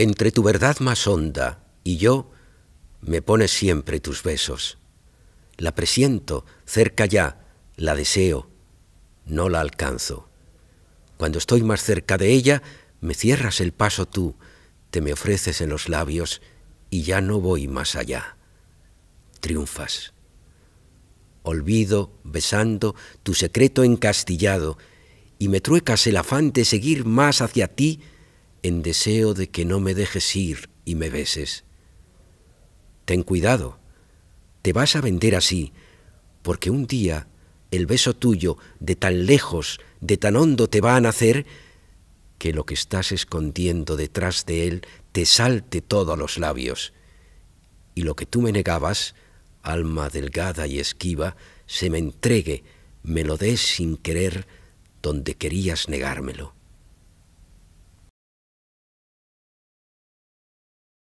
Entre tu verdad más honda y yo, me pones siempre tus besos. La presiento, cerca ya, la deseo, no la alcanzo. Cuando estoy más cerca de ella, me cierras el paso tú, te me ofreces en los labios y ya no voy más allá. Triunfas. Olvido, besando, tu secreto encastillado, y me truecas el afán de seguir más hacia ti, en deseo de que no me dejes ir y me beses. Ten cuidado, te vas a vender así, porque un día el beso tuyo de tan lejos, de tan hondo te va a nacer, que lo que estás escondiendo detrás de él te salte todo a los labios. Y lo que tú me negabas, alma delgada y esquiva, se me entregue, me lo des sin querer donde querías negármelo.